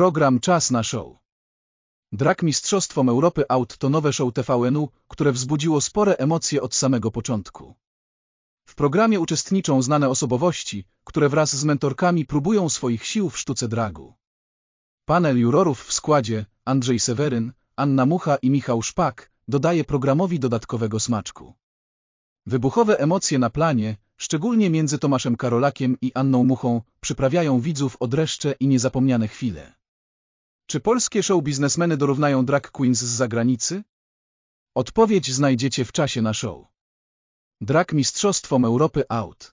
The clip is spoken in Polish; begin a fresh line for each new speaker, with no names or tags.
Program Czas na Show. Drak Mistrzostwom Europy Aut to nowe show TVN-u, które wzbudziło spore emocje od samego początku. W programie uczestniczą znane osobowości, które wraz z mentorkami próbują swoich sił w sztuce dragu. Panel jurorów w składzie Andrzej Seweryn, Anna Mucha i Michał Szpak dodaje programowi dodatkowego smaczku. Wybuchowe emocje na planie, szczególnie między Tomaszem Karolakiem i Anną Muchą, przyprawiają widzów o dreszcze i niezapomniane chwile. Czy polskie show biznesmeny dorównają drag queens z zagranicy? Odpowiedź znajdziecie w czasie na show. Drag Mistrzostwom Europy Out.